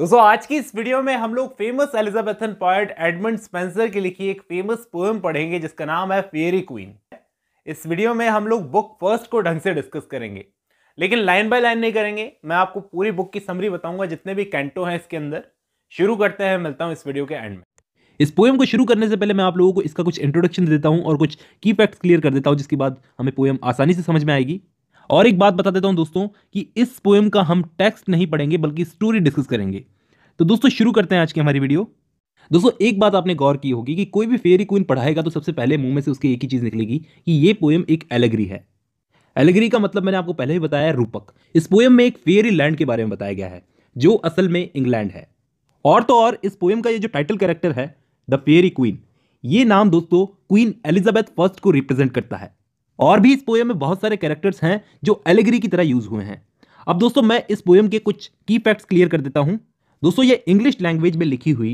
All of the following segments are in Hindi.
दोस्तों आज की इस वीडियो में हम लोग famous Elizabethan poet Edmund Spenser की लिखी एक फेमस पोएम पढ़ेंगे जिसका नाम है फेरी क्वीन इस वीडियो में हम लोग बुक फर्स्ट को ढंग से डिस्कस करेंगे लेकिन लाइन बाय लाइन नहीं करेंगे मैं आपको पूरी बुक की समरी बताऊंगा जितने भी कैंटो हैं इसके अंदर शुरू करते हैं मिलता हूँ इस वीडियो के एंड में इस पोएम को शुरू करने से पहले मैं आप लोगों को इसका कुछ इंट्रोडक्शन देता हूँ और कुछ की फैक्ट्स क्लियर कर देता हूँ जिसके बाद हमें पोएम आसानी से समझ में आएगी और एक बात बता देता हूँ दोस्तों कि इस पोएम का हम टेक्स्ट नहीं पढ़ेंगे बल्कि स्टोरी डिस्कस करेंगे तो दोस्तों शुरू करते हैं आज की हमारी वीडियो दोस्तों एक बात आपने गौर की होगी कि कोई भी फेरी क्वीन पढ़ाएगा तो सबसे पहले मुंह में से उसकी एक ही चीज़ निकलेगी कि ये पोएम एक एलेगरी है एलेगरी का मतलब मैंने आपको पहले ही बताया रूपक इस पोएम में एक फेरी लैंड के बारे में बताया गया है जो असल में इंग्लैंड है और तो और इस पोएम का ये जो टाइटल कैरेक्टर है द फेरी क्वीन ये नाम दोस्तों क्वीन एलिजाबेथ फर्स्ट को रिप्रेजेंट करता है और भी इस पोएम में बहुत सारे कैरेक्टर्स हैं जो एलेगरी की तरह यूज हुए हैं अब दोस्तों मैं इस पोएम के कुछ की फैक्ट्स क्लियर कर देता हूँ दोस्तों ये इंग्लिश लैंग्वेज में लिखी हुई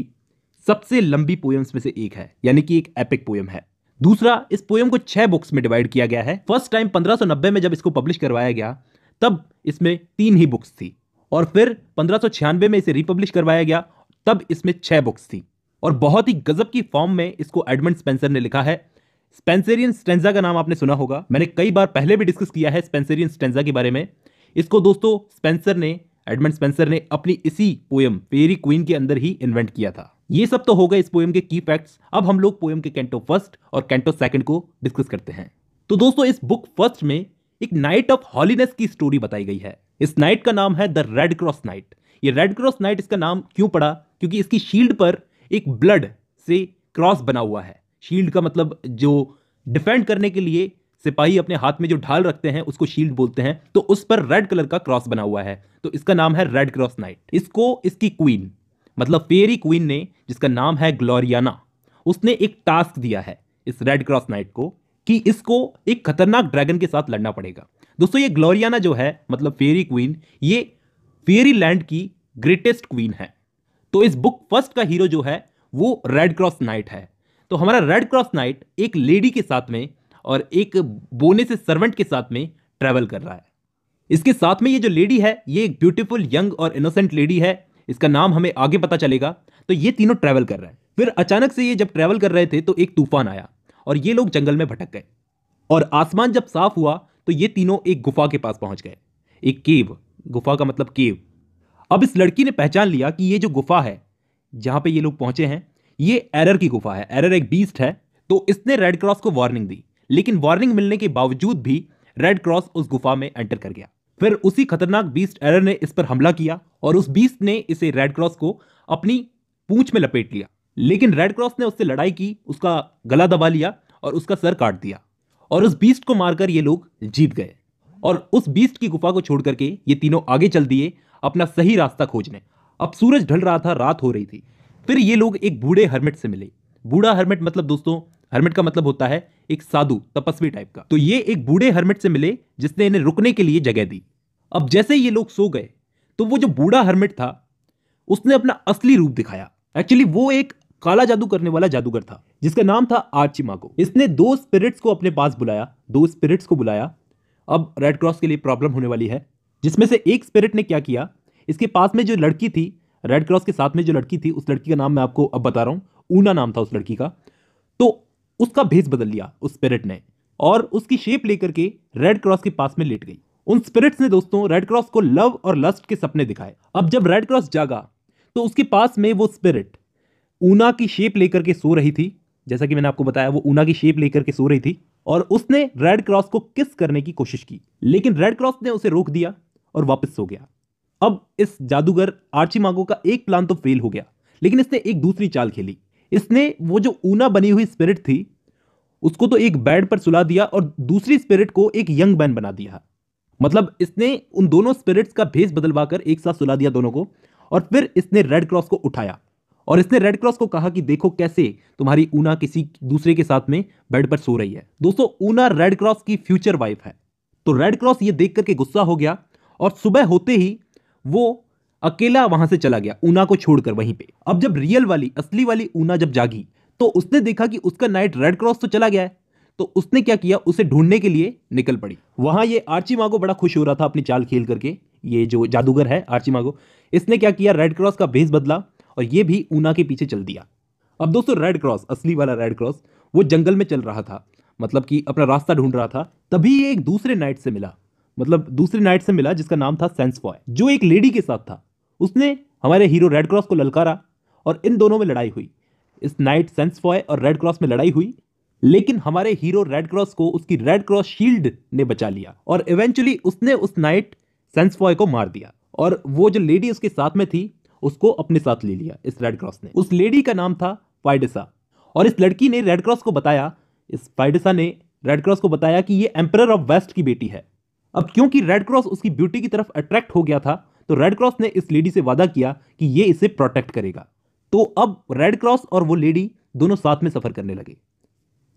सबसे लंबी पोएम्स में से एक है यानी कि एक एपिक पोएम है दूसरा इस पोएम को छह बुक्स में डिवाइड किया गया है फर्स्ट टाइम 1590 में जब इसको पब्लिश करवाया गया तब इसमें तीन ही बुक्स थी और फिर पंद्रह में इसे रिपब्लिश करवाया गया तब इसमें छह बुक्स थी और बहुत ही गजब की फॉर्म में इसको एडमंड स्पेंसर ने लिखा है स्पेंसेरियन स्टेंजा का नाम आपने सुना होगा मैंने कई बार पहले भी डिस्कस किया है स्पेंसेरियन स्टेंजा के बारे में इसको दोस्तों स्पेंसर ने एडमंड स्पेंसर ने अपनी इसी पोएम फेरी क्वीन के अंदर ही इन्वेंट किया था ये सब तो होगा इस पोएम के की फैक्ट्स अब हम लोग पोएम के कैंटो फर्स्ट और कैंटो सेकंड को डिस्कस करते हैं तो दोस्तों इस बुक फर्स्ट में एक नाइट ऑफ हॉलीनेस की स्टोरी बताई गई है इस नाइट का नाम है द रेड क्रॉस नाइट ये रेड क्रॉस नाइट इसका नाम क्यों पड़ा क्योंकि इसकी शील्ड पर एक ब्लड से क्रॉस बना हुआ है शील्ड का मतलब जो डिफेंड करने के लिए सिपाही अपने हाथ में जो ढाल रखते हैं उसको शील्ड बोलते हैं तो उस पर रेड कलर का क्रॉस बना हुआ है तो इसका नाम है रेड क्रॉस नाइट इसको इसकी क्वीन मतलब फेरी क्वीन ने जिसका नाम है ग्लोरियाना उसने एक टास्क दिया है इस रेड क्रॉस नाइट को कि इसको एक खतरनाक ड्रैगन के साथ लड़ना पड़ेगा दोस्तों ये ग्लोरियाना जो है मतलब फेरी क्वीन ये फेरी लैंड की ग्रेटेस्ट क्वीन है तो इस बुक फर्स्ट का हीरो जो है वो रेड क्रॉस नाइट है तो हमारा रेड क्रॉस नाइट एक लेडी के साथ में और एक बोने से सर्वेंट के साथ में ट्रैवल कर रहा है इसके साथ में ये जो लेडी है ये एक ब्यूटीफुल यंग और इनोसेंट लेडी है इसका नाम हमें आगे पता चलेगा तो ये तीनों ट्रैवल कर रहे हैं फिर अचानक से ये जब ट्रैवल कर रहे थे तो एक तूफान आया और ये लोग जंगल में भटक गए और आसमान जब साफ हुआ तो ये तीनों एक गुफा के पास पहुंच गए एक केव गुफा का मतलब केव अब इस लड़की ने पहचान लिया कि ये जो गुफा है जहाँ पे ये लोग पहुंचे हैं ये एरर की गुफा है एरर एक बीस्ट है तो इसने रेड क्रॉस को वार्निंग दी लेकिन वार्निंग मिलने के बावजूद भी रेड क्रॉस उस गुफा में एंटर कर गया फिर उसी खतरनाक बीस्ट एरर ने इस पर हमला किया और उस बीस्ट ने इसे रेड क्रॉस को अपनी पूंछ में लपेट लिया लेकिन रेड क्रॉस ने उससे लड़ाई की उसका गला दबा लिया और उसका सर काट दिया और उस बीस्ट को मारकर ये लोग जीत गए और उस बीस्ट की गुफा को छोड़ करके ये तीनों आगे चल दिए अपना सही रास्ता खोजने अब सूरज ढल रहा था रात हो रही थी फिर ये लोग एक बूढ़े हर्मिट से मिले बूढ़ा हर्मिट मतलब दोस्तों हर्मिट का मतलब होता है एक साधु तपस्वी टाइप का तो ये एक बूढ़े हर्मिट से मिले जिसने इन्हें रुकने के लिए जगह दी अब जैसे ये लोग सो गए तो वो जो बूढ़ा हर्मिट था उसने अपना असली रूप दिखाया एक्चुअली वो एक काला जादू करने वाला जादूगर था जिसका नाम था आर्ची माको इसने दो स्पिरिट्स को अपने पास बुलाया दो स्पिरिट्स को बुलाया अब रेड क्रॉस के लिए प्रॉब्लम होने वाली है जिसमें से एक स्पिरिट ने क्या किया इसके पास में जो लड़की थी रेड क्रॉस के साथ में जो लड़की थी उस लड़की का नाम मैं आपको अब बता रहा हूँ ऊना नाम था उस लड़की का तो उसका भेस बदल लिया उस स्पिरिट ने और उसकी शेप लेकर के रेड क्रॉस के पास में लेट गई उन स्पिरिट्स ने दोस्तों रेड क्रॉस को लव और लस्ट के सपने दिखाए अब जब रेड क्रॉस जागा तो उसके पास में वो स्पिरिट ऊना की शेप लेकर के सो रही थी जैसा कि मैंने आपको बताया वो ऊना की शेप लेकर के सो रही थी और उसने रेड क्रॉस को किस करने की कोशिश की लेकिन रेड क्रॉस ने उसे रोक दिया और वापस सो गया अब इस जादूगर आर्ची मांगो का एक प्लान तो फेल हो गया लेकिन इसने एक दूसरी चाल खेली इसने वो जो ऊना बनी हुई स्पिरिट थी उसको तो एक बेड पर सुला दिया और दूसरी स्पिरिट को एक यंग मैन बना दिया मतलब इसने उन दोनों स्पिरिट्स का भेस बदलवा कर एक साथ सुला दिया दोनों को और फिर इसने रेड क्रॉस को उठाया और इसने रेड क्रॉस को कहा कि देखो कैसे तुम्हारी ऊना किसी दूसरे के साथ में बेड पर सो रही है दोस्तों ऊना रेड क्रॉस की फ्यूचर वाइफ है तो रेड क्रॉस ये देख करके गुस्सा हो गया और सुबह होते ही वो अकेला वहां से चला गया ऊना को छोड़कर वहीं पे अब जब रियल वाली असली वाली ऊना जब जागी तो उसने देखा कि उसका नाइट रेड क्रॉस तो चला गया है तो उसने क्या किया उसे ढूंढने के लिए निकल पड़ी वहां ये आर्ची मागो बड़ा खुश हो रहा था अपनी चाल खेल करके ये जो जादूगर है आर्ची मागो इसने क्या किया रेड क्रॉस का भेस बदला और ये भी ऊना के पीछे चल दिया अब दोस्तों रेड क्रॉस असली वाला रेड क्रॉस वो जंगल में चल रहा था मतलब कि अपना रास्ता ढूंढ रहा था तभी ये एक दूसरे नाइट से मिला मतलब दूसरे नाइट से मिला जिसका नाम था सेंस बॉय जो एक लेडी के साथ था उसने हमारे हीरो रेड क्रॉस को ललकारा और इन दोनों में लड़ाई हुई इस नाइट सेंस बॉय और रेड क्रॉस में लड़ाई हुई लेकिन हमारे हीरो रेड क्रॉस को उसकी रेड क्रॉस शील्ड ने बचा लिया और इवेंचुअली उसने उस नाइट सेंस बॉय को मार दिया और वो जो लेडी उसके साथ में थी उसको अपने साथ ले लिया इस रेड क्रॉस ने उस लेडी का नाम था फाइडिसा और इस लड़की ने रेड क्रॉस को बताया इस फाइडिसा ने रेड क्रॉस को बताया कि ये एम्पर ऑफ वेस्ट की बेटी है अब क्योंकि रेड क्रॉस उसकी ब्यूटी की तरफ अट्रैक्ट हो गया था तो रेड क्रॉस ने इस लेडी से वादा किया कि ये इसे प्रोटेक्ट करेगा तो अब रेड क्रॉस और वो लेडी दोनों साथ में सफ़र करने लगे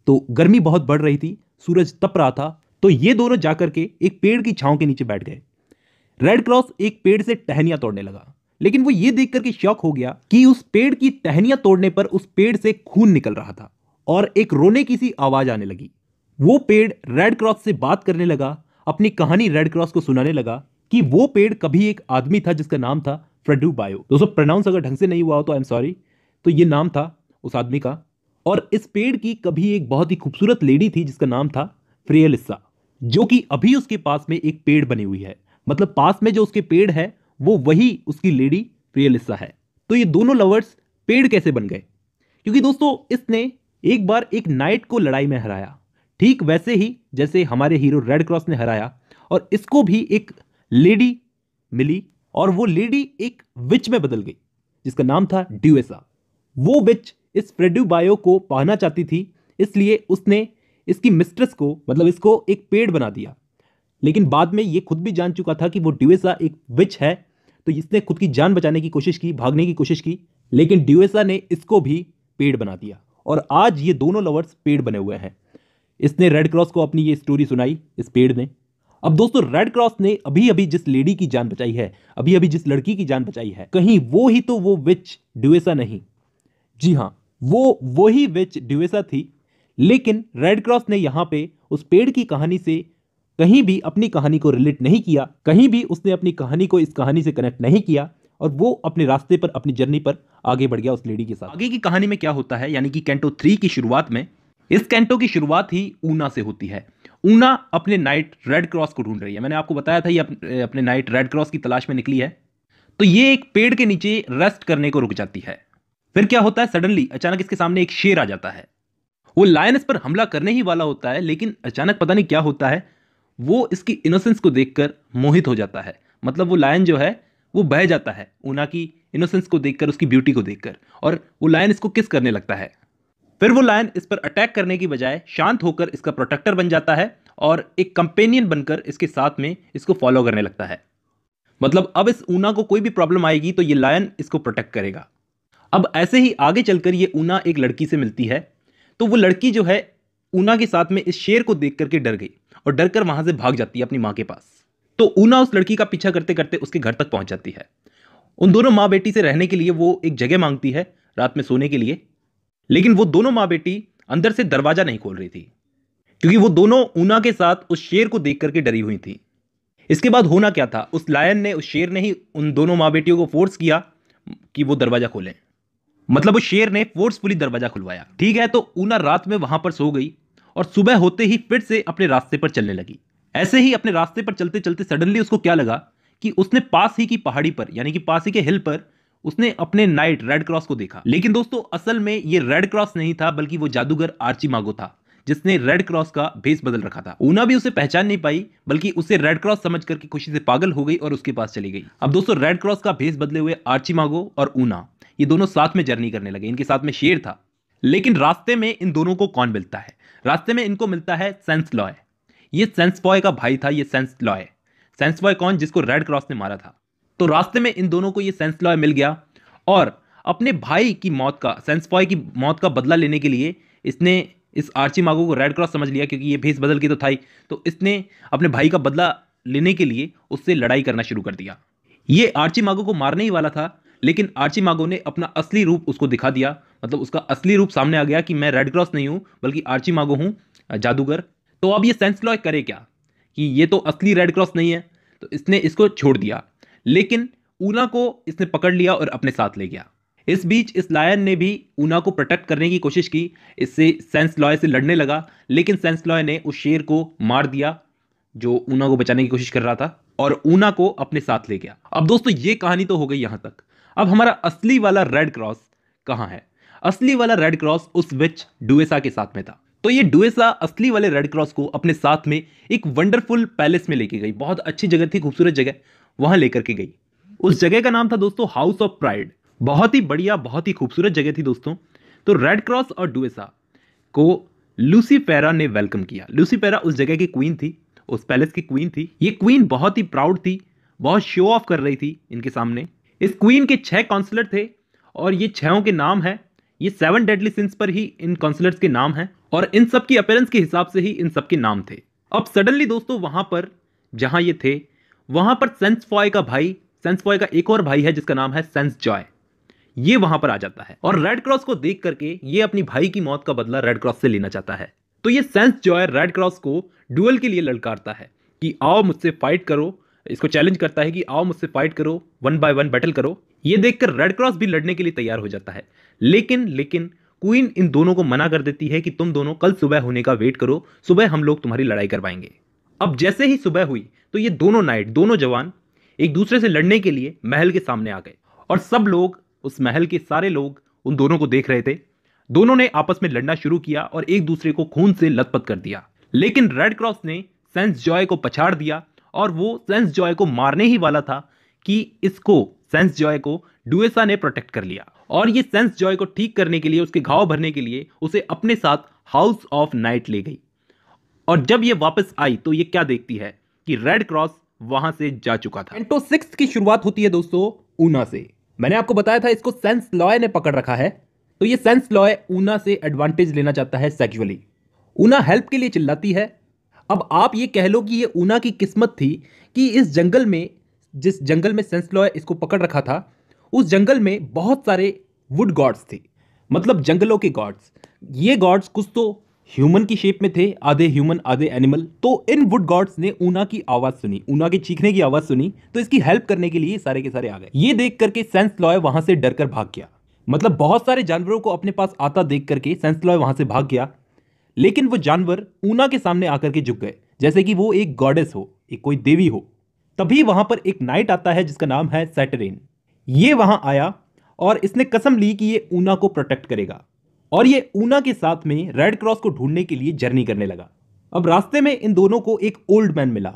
तो गर्मी बहुत बढ़ रही थी सूरज तप रहा था तो ये दोनों जाकर के एक पेड़ की छांव के नीचे बैठ गए रेड क्रॉस एक पेड़ से टहनिया तोड़ने लगा लेकिन वो ये देख करके शौक हो गया कि उस पेड़ की टहनिया तोड़ने पर उस पेड़ से खून निकल रहा था और एक रोने की सी आवाज़ आने लगी वो पेड़ रेड क्रॉस से बात करने लगा अपनी कहानी रेड क्रॉस को सुनाने लगा कि वो पेड़ कभी एक आदमी था जिसका नाम था फ्रेडू बायो दोस्तों प्रोनाउंस अगर ढंग से नहीं हुआ हो तो आई एम सॉरी तो ये नाम था उस आदमी का और इस पेड़ की कभी एक बहुत ही खूबसूरत लेडी थी जिसका नाम था फ्रेयलिस्सा जो कि अभी उसके पास में एक पेड़ बनी हुई है मतलब पास में जो उसके पेड़ है वो वही उसकी लेडी फ्रेयलिस्सा है तो ये दोनों लवर्स पेड़ कैसे बन गए क्योंकि दोस्तों इसने एक बार एक नाइट को लड़ाई में हराया ठीक वैसे ही जैसे हमारे हीरो रेड क्रॉस ने हराया और इसको भी एक लेडी मिली और वो लेडी एक विच में बदल गई जिसका नाम था ड्यूएसा वो विच इस प्रेड्यू बायो को पाना चाहती थी इसलिए उसने इसकी मिस्ट्रेस को मतलब इसको एक पेड़ बना दिया लेकिन बाद में ये खुद भी जान चुका था कि वो ड्यूएसा एक विच है तो इसने खुद की जान बचाने की कोशिश की भागने की कोशिश की लेकिन ड्यूएसा ने इसको भी पेड़ बना दिया और आज ये दोनों लवर्स पेड़ बने हुए हैं इसने रेड क्रॉस को अपनी ये स्टोरी सुनाई इस पेड़ ने अब दोस्तों रेड क्रॉस ने अभी अभी जिस लेडी की जान बचाई है अभी अभी जिस लड़की की जान बचाई है कहीं वो ही तो वो विच ड्यूएसा नहीं जी हाँ वो वो ही विच ड्यूएसा थी लेकिन रेड क्रॉस ने यहाँ पे उस पेड़ की कहानी से कहीं भी अपनी कहानी को रिलेट नहीं किया कहीं भी उसने अपनी कहानी को इस कहानी से कनेक्ट नहीं किया और वो अपने रास्ते पर अपनी जर्नी पर आगे बढ़ गया उस लेडी के साथ आगे की कहानी में क्या होता है यानी कि कैंटो थ्री की शुरुआत में इस कैंटो की शुरुआत ही ऊना से होती है ऊना अपने नाइट रेड क्रॉस को ढूंढ रही है मैंने आपको बताया था ये अपने नाइट रेड क्रॉस की तलाश में निकली है तो ये एक पेड़ के नीचे रेस्ट करने को रुक जाती है फिर क्या होता है सडनली अचानक इसके सामने एक शेर आ जाता है वो लायन इस पर हमला करने ही वाला होता है लेकिन अचानक पता नहीं क्या होता है वो इसकी इनोसेंस को देखकर मोहित हो जाता है मतलब वो लायन जो है वो बह जाता है ऊना की इनोसेंस को देखकर उसकी ब्यूटी को देखकर और वो लायन इसको किस करने लगता है फिर वो लायन इस पर अटैक करने की बजाय शांत होकर इसका प्रोटेक्टर बन जाता है और एक कंपेनियन बनकर इसके साथ में इसको फॉलो करने लगता है मतलब अब इस ऊना को कोई भी प्रॉब्लम आएगी तो ये लायन इसको प्रोटेक्ट करेगा अब ऐसे ही आगे चलकर ये ऊना एक लड़की से मिलती है तो वो लड़की जो है ऊना के साथ में इस शेर को देख करके डर गई और डर कर वहां से भाग जाती है अपनी माँ के पास तो ऊना उस लड़की का पीछा करते करते उसके घर तक पहुंच जाती है उन दोनों माँ बेटी से रहने के लिए वो एक जगह मांगती है रात में सोने के लिए लेकिन वो दोनों माँ बेटी अंदर से दरवाज़ा नहीं खोल रही थी क्योंकि वो दोनों ऊना के साथ उस शेर को देख करके डरी हुई थी इसके बाद होना क्या था उस लायन ने उस शेर ने ही उन दोनों माँ बेटियों को फोर्स किया कि वो दरवाज़ा खोलें मतलब उस शेर ने फोर्सफुली दरवाज़ा खुलवाया ठीक है तो ऊना रात में वहां पर सो गई और सुबह होते ही फिर से अपने रास्ते पर चलने लगी ऐसे ही अपने रास्ते पर चलते चलते सडनली उसको क्या लगा कि उसने पास ही की पहाड़ी पर यानी कि पास ही के हिल पर उसने अपने नाइट रेड क्रॉस को देखा लेकिन दोस्तों असल में ये रेड क्रॉस नहीं था बल्कि वो जादूगर आर्ची मागो था जिसने रेड क्रॉस का भेस बदल रखा था ऊना भी उसे पहचान नहीं पाई बल्कि उसे रेड क्रॉस समझ करके खुशी से पागल हो गई और उसके पास चली गई अब दोस्तों रेड क्रॉस का भेस बदले हुए आर्ची मागो और ऊना ये दोनों साथ में जर्नी करने लगे इनके साथ में शेर था लेकिन रास्ते में इन दोनों को कौन मिलता है रास्ते में इनको मिलता है सेंस लॉय ये सेंस बॉय का भाई था ये सेंस लॉय सेंस बॉय कौन जिसको रेड क्रॉस ने मारा था तो रास्ते में इन दोनों को ये सेंस लॉय मिल गया और अपने भाई की मौत का सेंस बॉय की मौत का बदला लेने के लिए इसने इस आर्ची मागो को रेड क्रॉस समझ लिया क्योंकि ये भेस बदल की तो था ही तो इसने अपने भाई का बदला लेने के लिए उससे लड़ाई करना शुरू कर दिया ये आर्ची मागो को मारने ही वाला था लेकिन आर्ची मागो ने अपना असली रूप उसको दिखा दिया मतलब उसका असली रूप सामने आ गया कि मैं रेड क्रॉस नहीं हूँ बल्कि आर्ची मागो हूँ जादूगर तो अब ये सेंस लॉय करे क्या कि ये तो असली रेड क्रॉस नहीं है तो इसने इसको छोड़ दिया लेकिन ऊना को इसने पकड़ लिया और अपने साथ ले गया इस बीच इस लायन ने भी ऊना को प्रोटेक्ट करने की कोशिश की इससे सेंस लॉय से लड़ने लगा लेकिन सेंस लॉय ने उस शेर को मार दिया जो ऊना को बचाने की कोशिश कर रहा था और ऊना को अपने साथ ले गया अब दोस्तों ये कहानी तो हो गई यहाँ तक अब हमारा असली वाला रेड क्रॉस कहाँ है असली वाला रेड क्रॉस उस विच डुएसा के साथ में था तो ये डुएसा असली वाले रेड क्रॉस को अपने साथ में एक वंडरफुल पैलेस में लेके गई बहुत अच्छी जगह थी खूबसूरत जगह वहां लेकर के गई उस जगह का नाम था दोस्तों हाउस ऑफ प्राइड बहुत ही बढ़िया बहुत ही खूबसूरत जगह थी दोस्तों तो रेड क्रॉस और डुएसा को लूसी पेरा ने वेलकम किया लूसी पेरा उस जगह की क्वीन थी उस पैलेस की क्वीन थी ये क्वीन बहुत ही प्राउड थी बहुत शो ऑफ कर रही थी इनके सामने इस क्वीन के छः काउंसलर थे और ये छहों के नाम है ये सेवन डेडली सिंस पर ही इन काउंसलर्स के नाम हैं और इन सब की अपेरेंस के हिसाब से ही इन सब के नाम थे अब सडनली दोस्तों वहां पर जहाँ ये थे वहां पर सेंस फॉय का भाई सेंस फॉय का एक और भाई है जिसका नाम है सेंस जॉय ये वहां पर आ जाता है और रेड क्रॉस को देख करके ये अपनी भाई की मौत का बदला रेड क्रॉस से लेना चाहता है तो ये सेंस जॉय रेड क्रॉस को डुअल के लिए ललकारता है कि आओ मुझसे फाइट करो इसको चैलेंज करता है कि आओ मुझसे फाइट करो वन बाय वन बैटल करो ये देखकर रेड क्रॉस भी लड़ने के लिए तैयार हो जाता है लेकिन लेकिन क्वीन इन दोनों को मना कर देती है कि तुम दोनों कल सुबह होने का वेट करो सुबह हम लोग तुम्हारी लड़ाई करवाएंगे अब जैसे ही सुबह हुई तो ये दोनों नाइट दोनों जवान एक दूसरे से लड़ने के लिए महल के सामने आ गए और सब लोग उस महल के सारे लोग उन दोनों को देख रहे थे दोनों ने आपस में लड़ना शुरू किया और एक दूसरे को खून से लथपथ कर दिया लेकिन रेड क्रॉस ने सेंस जॉय को पछाड़ दिया और वो सेंस जॉय को मारने ही वाला था कि इसको सेंस जॉय को डुएसा ने प्रोटेक्ट कर लिया और ये सेंस जॉय को ठीक करने के लिए उसके घाव भरने के लिए उसे अपने साथ हाउस ऑफ नाइट ले गई और जब ये वापस आई तो ये क्या देखती है कि रेड क्रॉस वहां से जा चुका था एंटो सिक्स की शुरुआत होती है दोस्तों ऊना से मैंने आपको बताया था इसको सेंस लॉय ने पकड़ रखा है तो ये सेंस लॉय ऊना से एडवांटेज लेना चाहता है सेक्चुअली ऊना हेल्प के लिए चिल्लाती है अब आप ये कह लो कि ये ऊना की किस्मत थी कि इस जंगल में जिस जंगल में सेंस लॉय इसको पकड़ रखा था उस जंगल में बहुत सारे वुड गॉड्स थे मतलब जंगलों के गॉड्स ये गॉड्स कुछ तो ह्यूमन की शेप में थे आधे ह्यूमन आधे एनिमल तो इन वुड गॉड्स ने ऊना की आवाज़ सुनी ऊना के चीखने की आवाज़ सुनी तो इसकी हेल्प करने के लिए सारे के सारे आ गए ये देख करके सेंस लॉय वहां से डर भाग गया मतलब बहुत सारे जानवरों को अपने पास आता देख करके सेंस लॉय वहां से भाग गया लेकिन वो जानवर ऊना के सामने आकर के झुक गए जैसे कि वो एक गॉडेस हो एक कोई देवी हो तभी वहां पर एक नाइट आता है जिसका नाम है सैटरेन ये वहां आया और इसने कसम ली कि ये ऊना को प्रोटेक्ट करेगा और ये ऊना के साथ में रेड क्रॉस को ढूंढने के लिए जर्नी करने लगा अब रास्ते में इन दोनों को एक ओल्ड मैन मिला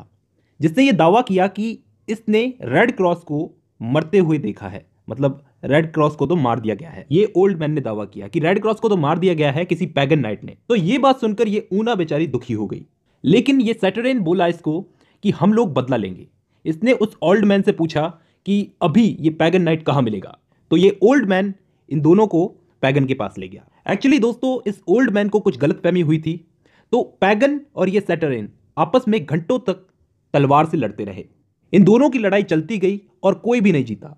जिसने ये दावा किया कि इसने रेड क्रॉस को मरते हुए देखा है मतलब रेड क्रॉस को तो मार दिया गया है ये ओल्ड मैन ने दावा किया कि रेड क्रॉस को तो मार दिया गया है किसी पैगन नाइट ने तो ये बात सुनकर ये ऊना बेचारी दुखी हो गई लेकिन ये सैटरडेन बोला इसको कि हम लोग बदला लेंगे इसने उस ओल्ड मैन से पूछा कि अभी ये पैगन नाइट कहाँ मिलेगा तो ये ओल्ड मैन इन दोनों को पैगन के पास ले गया एक्चुअली दोस्तों इस ओल्ड मैन को कुछ गलत फहमी हुई थी तो पैगन और ये सेटरेन आपस में घंटों तक तलवार से लड़ते रहे इन दोनों की लड़ाई चलती गई और कोई भी नहीं जीता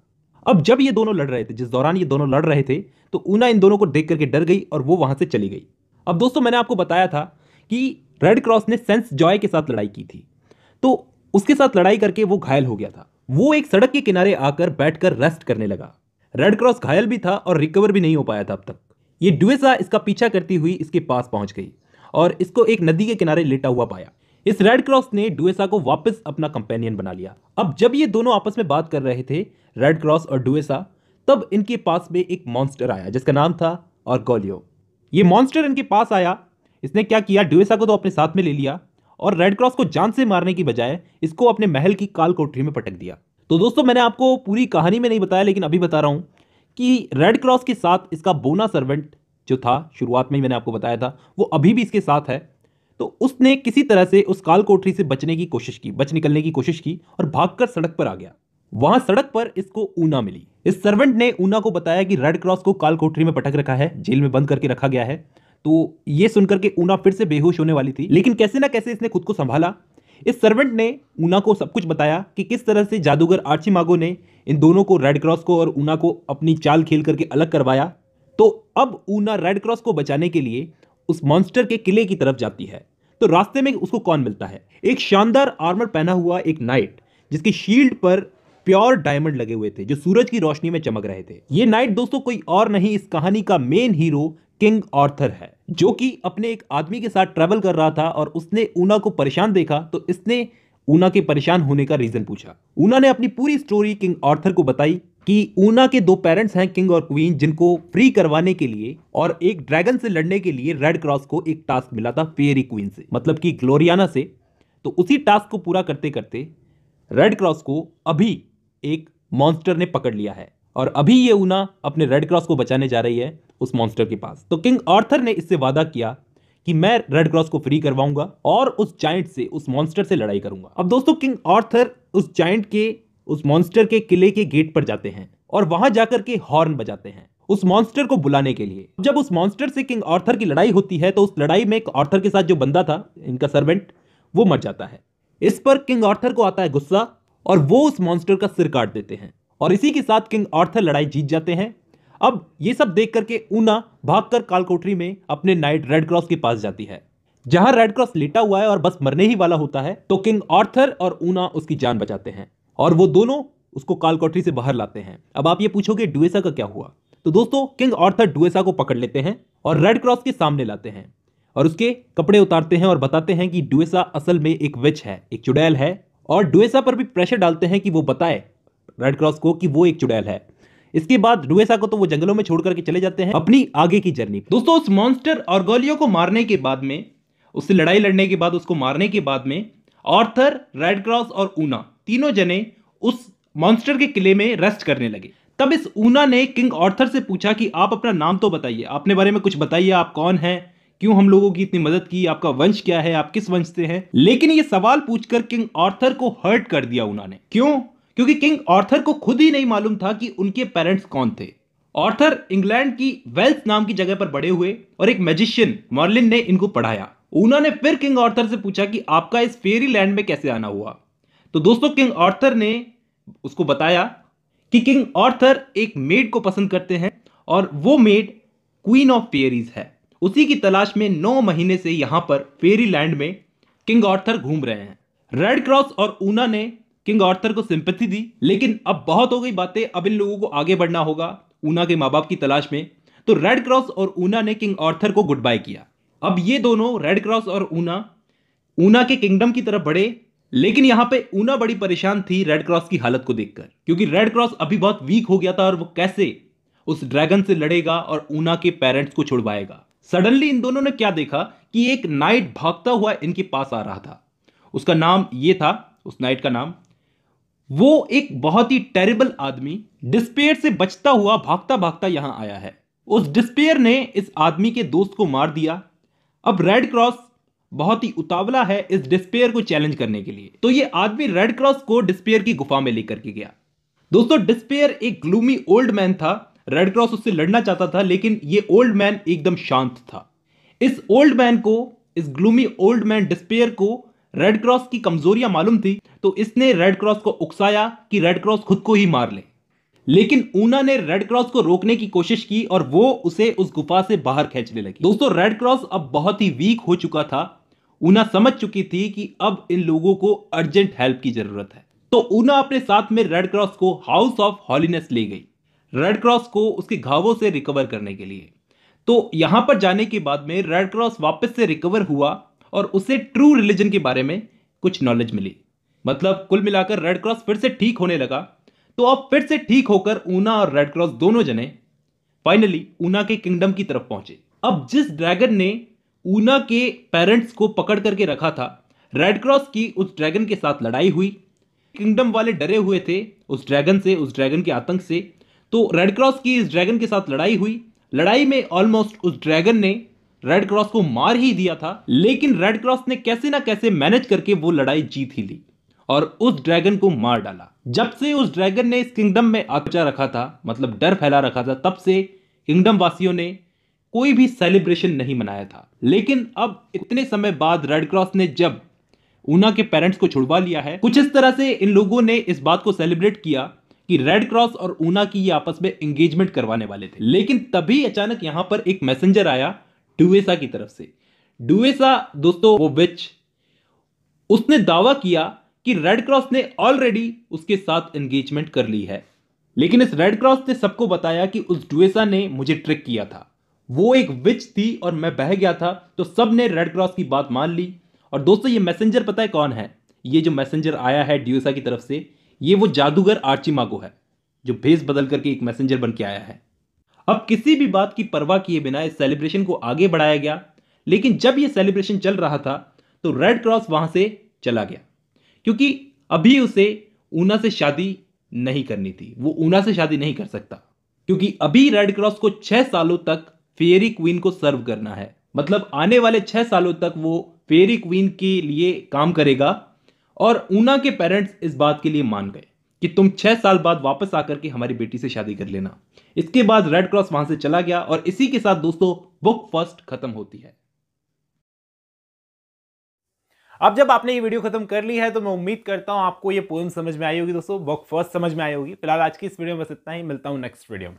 अब जब ये दोनों लड़ रहे थे जिस दौरान ये दोनों लड़ रहे थे तो ऊना इन दोनों को देख करके डर गई और वो वहाँ से चली गई अब दोस्तों मैंने आपको बताया था कि रेड क्रॉस ने सेंस जॉय के साथ लड़ाई की थी तो उसके साथ लड़ाई करके वो घायल हो गया था वो एक सड़क के किनारे आकर बैठकर रेस्ट करने लगा रेड क्रॉस घायल भी था और रिकवर भी नहीं हो पाया था अब तक ये डुएसा इसका पीछा करती हुई इसके पास पहुंच गई और इसको एक नदी के किनारे लेटा हुआ पाया इस रेड क्रॉस ने डुएसा को वापस अपना कंपेनियन बना लिया अब जब ये दोनों आपस में बात कर रहे थे रेड क्रॉस और डुएसा तब इनके पास में एक मॉन्स्टर आया जिसका नाम था और गोलियो ये मॉन्स्टर इनके पास आया इसने क्या किया डुएसा को तो अपने साथ में ले लिया और रेड क्रॉस को जान से मारने की बजाय इसको अपने महल की काल कोठरी में पटक दिया तो दोस्तों मैंने आपको पूरी कहानी में नहीं बताया लेकिन अभी बता रहा हूँ कि रेड क्रॉस के साथ इसका बोना सर्वेंट जो था शुरुआत में ही मैंने आपको बताया था वो अभी भी इसके साथ है तो उसने किसी तरह से उस काल कोठरी से बचने की कोशिश की बच निकलने की कोशिश की और भागकर सड़क पर आ गया वहां सड़क पर इसको ऊना मिली इस सर्वेंट ने ऊना को बताया कि रेड क्रॉस को काल कोठरी में पटक रखा है जेल में बंद करके रखा गया है तो ये सुनकर के ऊना फिर से बेहोश होने वाली थी लेकिन कैसे ना कैसे इसने खुद को संभाला इस सर्वेंट ने ऊना को सब कुछ बताया कि किस तरह से जादूगर आर्ची मागो ने इन दोनों को रेड क्रॉस को और ऊना को अपनी चाल खेल करके अलग करवाया तो अब ऊना रेड क्रॉस को बचाने के लिए उस मॉन्स्टर के किले की तरफ जाती है तो रास्ते में उसको कौन मिलता है एक शानदार आर्मर पहना हुआ एक नाइट जिसकी शील्ड पर प्योर डायमंड लगे हुए थे जो सूरज की रोशनी में चमक रहे थे ये नाइट दोस्तों कोई और नहीं इस कहानी का मेन हीरो किंग आर्थर है जो कि अपने एक आदमी के साथ ट्रैवल कर रहा था और उसने ऊना को परेशान देखा तो इसने ऊना के परेशान होने का रीज़न पूछा ऊना ने अपनी पूरी स्टोरी किंग आर्थर को बताई कि ऊना के दो पेरेंट्स हैं किंग और क्वीन जिनको फ्री करवाने के लिए और एक ड्रैगन से लड़ने के लिए रेड क्रॉस को एक टास्क मिला था फेरी क्वीन से मतलब कि ग्लोरियाना से तो उसी टास्क को पूरा करते करते रेड क्रॉस को अभी एक मॉन्स्टर ने पकड़ लिया है और अभी ये ऊना अपने रेड क्रॉस को बचाने जा रही है उस मॉन्स्टर के पास तो किंग आर्थर ने इससे वादा किया कि मैं रेड क्रॉस को फ्री करवाऊंगा और उस जाइंट से उस मॉन्स्टर से लड़ाई करूंगा अब दोस्तों किंग आर्थर उस जाइंट के उस मॉन्स्टर के किले के गेट पर जाते हैं और वहां जाकर के हॉर्न बजाते हैं उस मॉन्स्टर को बुलाने के लिए जब उस मॉन्स्टर से किंग आर्थर की लड़ाई होती है तो उस लड़ाई में एक आर्थर के साथ जो बंदा था इनका सर्वेंट वो मर जाता है इस पर किंग आर्थर को आता है गुस्सा और वो उस मॉन्स्टर का सिर काट देते हैं और इसी के साथ किंग आर्थर लड़ाई जीत जाते हैं अब ये सब देख करके ऊना भागकर कालकोठरी में अपने नाइट रेड क्रॉस के पास जाती है जहां रेड क्रॉस लेटा हुआ है और बस मरने ही वाला होता है तो किंग आर्थर और ऊना उसकी जान बचाते हैं और वो दोनों उसको कालकोठरी से बाहर लाते हैं अब आप ये पूछोगे डुएसा का क्या हुआ तो दोस्तों किंग आर्थर डुएसा को पकड़ लेते हैं और रेड क्रॉस के सामने लाते हैं और उसके कपड़े उतारते हैं और बताते हैं कि डुएसा असल में एक विच है एक चुड़ैल है और डुएसा पर भी प्रेशर डालते हैं कि वो बताए रेड क्रॉस को कि वो एक चुड़ैल है इसके बाद डुएसा को तो वो जंगलों में छोड़ करके चले जाते हैं अपनी आगे की जर्नी दोस्तों उस मॉन्स्टर और गोलियों को मारने के बाद में उससे लड़ाई लड़ने के बाद उसको मारने के बाद में ऑर्थर रेड क्रॉस और ऊना तीनों जने उस मॉन्स्टर के किले में रेस्ट करने लगे तब इस ऊना ने किंग ऑर्थर से पूछा कि आप अपना नाम तो बताइए आपने बारे में कुछ बताइए आप कौन हैं क्यों हम लोगों की इतनी मदद की आपका वंश क्या है आप किस वंश से हैं लेकिन ये सवाल पूछकर किंग ऑर्थर को हर्ट कर दिया उन्होंने क्यों क्योंकि किंग ऑर्थर को खुद ही नहीं मालूम था कि उनके पेरेंट्स कौन थे ऑर्थर इंग्लैंड की वेल्स नाम की जगह पर बड़े हुए और एक मैजिशियन मॉर्लिन ने इनको पढ़ाया उन्होंने फिर किंग ऑर्थर से पूछा कि आपका इस फेरी लैंड में कैसे आना हुआ तो दोस्तों किंग ऑर्थर ने उसको बताया कि किंग ऑर्थर एक मेड को पसंद करते हैं और वो मेड क्वीन ऑफ फेरीज है उसी की तलाश में नौ महीने से यहां पर फेरी लैंड में किंग ऑर्थर घूम रहे हैं रेड क्रॉस और ऊना ने किंग आर्थर को सिंपथी दी लेकिन अब बहुत हो गई बातें अब इन लोगों को आगे बढ़ना होगा ऊना के माँ बाप की तलाश में तो रेड क्रॉस और ऊना ने किंग आर्थर को गुड बाय किया अब ये दोनों रेड क्रॉस और ऊना ऊना के किंगडम की तरफ बढ़े लेकिन यहां पे ऊना बड़ी परेशान थी रेड क्रॉस की हालत को देखकर क्योंकि रेड क्रॉस अभी बहुत वीक हो गया था और वो कैसे उस ड्रैगन से लड़ेगा और ऊना के पेरेंट्स को छुड़वाएगा सडनली इन दोनों ने क्या देखा कि एक नाइट भागता हुआ इनके पास आ रहा था उसका नाम ये था उस नाइट का नाम वो एक बहुत ही टेरिबल आदमी डिस्पेयर से बचता हुआ भागता भागता यहां आया है उस डिस्पेयर ने इस आदमी के दोस्त को मार दिया अब रेड क्रॉस बहुत ही उतावला है इस डिस्पेयर को चैलेंज करने के लिए तो ये आदमी रेड क्रॉस को डिस्पेयर की गुफा में लेकर के गया दोस्तों डिस्पेयर एक ग्लूमी ओल्ड मैन था रेड क्रॉस उससे लड़ना चाहता था लेकिन ये ओल्ड मैन एकदम शांत था इस ओल्ड मैन को इस ग्लूमी ओल्ड मैन डिस्पेयर को रेड क्रॉस की कमजोरियां मालूम थी तो इसने रेड क्रॉस को उकसाया कि रेड क्रॉस खुद को ही मार ले लेकिन ऊना ने रेड क्रॉस को रोकने की कोशिश की और वो उसे उस गुफा से बाहर खींचने लगी दोस्तों रेड क्रॉस अब बहुत ही वीक हो चुका था ऊना समझ चुकी थी कि अब इन लोगों को अर्जेंट हेल्प की जरूरत है तो ऊना अपने साथ में रेड क्रॉस को हाउस ऑफ हॉलीनेस ले गई रेड क्रॉस को उसके घावों से रिकवर करने के लिए तो यहां पर जाने के बाद में रेड क्रॉस वापस से रिकवर हुआ और उसे ट्रू रिलीजन के बारे में कुछ नॉलेज मिली मतलब कुल मिलाकर रेड क्रॉस फिर से ठीक होने लगा तो अब फिर से ठीक होकर ऊना और रेड क्रॉस दोनों जने फाइनली ऊना के किंगडम की तरफ पहुंचे अब जिस ड्रैगन ने ऊना के पेरेंट्स को पकड़ करके रखा था रेड क्रॉस की उस ड्रैगन के साथ लड़ाई हुई किंगडम वाले डरे हुए थे उस ड्रैगन से उस ड्रैगन के आतंक से तो रेड क्रॉस की इस ड्रैगन के साथ लड़ाई हुई लड़ाई में ऑलमोस्ट उस ड्रैगन ने रेड क्रॉस को मार ही दिया था लेकिन रेड क्रॉस ने कैसे ना कैसे मैनेज करके वो लड़ाई जीत ही ली और उस ड्रैगन को मार डाला जब से उस ड्रैगन ने इस किंगडम में आचा रखा था मतलब डर फैला रखा था तब से किंगडम वासियों ने कोई भी सेलिब्रेशन नहीं मनाया था लेकिन अब इतने समय बाद रेड क्रॉस ने जब ऊना के पेरेंट्स को छुड़वा लिया है कुछ इस तरह से इन लोगों ने इस बात को सेलिब्रेट किया कि रेड क्रॉस और ऊना की ये आपस में एंगेजमेंट करवाने वाले थे लेकिन तभी अचानक यहां पर एक मैसेंजर आया डुवेसा की तरफ से डुवेसा दोस्तों वो बिच उसने दावा किया कि रेड क्रॉस ने ऑलरेडी उसके साथ एंगेजमेंट कर ली है लेकिन इस रेड क्रॉस ने सबको बताया कि उस डुएसा ने मुझे ट्रिक किया था वो एक विच थी और मैं बह गया था तो सब ने रेड क्रॉस की बात मान ली और दोस्तों ये मैसेंजर पता है कौन है ये जो मैसेंजर आया है ड्यूसा की तरफ से ये वो जादूगर आर्ची को है जो भेस बदल करके एक मैसेंजर बन के आया है अब किसी भी बात की परवाह किए बिना इस सेलिब्रेशन को आगे बढ़ाया गया लेकिन जब यह सेलिब्रेशन चल रहा था तो रेड क्रॉस वहां से चला गया क्योंकि अभी उसे ऊना से शादी नहीं करनी थी वो ऊना से शादी नहीं कर सकता क्योंकि अभी रेड क्रॉस को छह सालों तक फेरी क्वीन को सर्व करना है मतलब आने वाले छह सालों तक वो फेरी क्वीन के लिए काम करेगा और ऊना के पेरेंट्स इस बात के लिए मान गए कि तुम छह साल बाद वापस आकर के हमारी बेटी से शादी कर लेना इसके बाद रेड क्रॉस वहां से चला गया और इसी के साथ दोस्तों बुक फर्स्ट खत्म होती है अब जब आपने ये वीडियो खत्म कर ली है तो मैं उम्मीद करता हूं आपको ये पोएम समझ में आई होगी दोस्तों बुक फर्स्ट समझ में आई होगी फिलहाल आज की इस वीडियो में बस इतना ही मिलता हूं नेक्स्ट वीडियो में